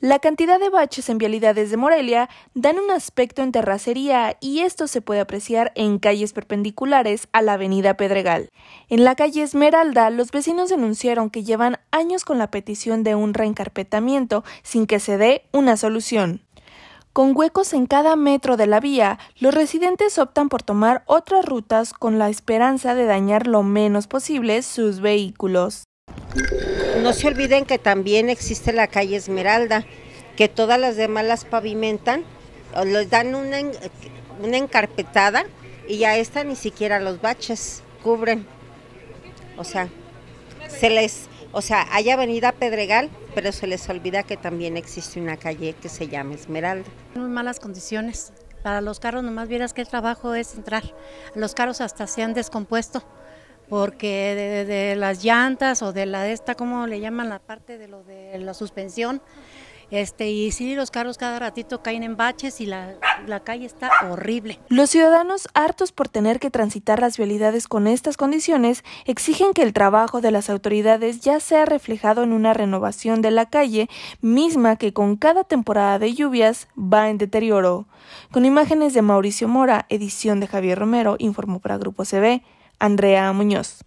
La cantidad de baches en vialidades de Morelia dan un aspecto en terracería y esto se puede apreciar en calles perpendiculares a la avenida Pedregal. En la calle Esmeralda, los vecinos denunciaron que llevan años con la petición de un reencarpetamiento sin que se dé una solución. Con huecos en cada metro de la vía, los residentes optan por tomar otras rutas con la esperanza de dañar lo menos posible sus vehículos. No se olviden que también existe la calle Esmeralda, que todas las demás las pavimentan, les dan una, encarpetada y ya esta ni siquiera los baches cubren. O sea, se les, o sea, hay avenida Pedregal, pero se les olvida que también existe una calle que se llama Esmeralda. En malas condiciones. Para los carros nomás vieras qué trabajo es entrar. Los carros hasta se han descompuesto porque de, las llantas o de la de esta, ¿cómo le llaman la parte de lo de la suspensión? Este, y sí, los carros cada ratito caen en baches y la, la, calle está horrible. Los ciudadanos, hartos por tener que transitar las vialidades con estas condiciones, exigen que el trabajo de las autoridades ya sea reflejado en una renovación de la calle, misma que con cada temporada de lluvias va en deterioro. Con imágenes de Mauricio Mora, edición de Javier Romero, informó para Grupo CB. Andrea Muñoz.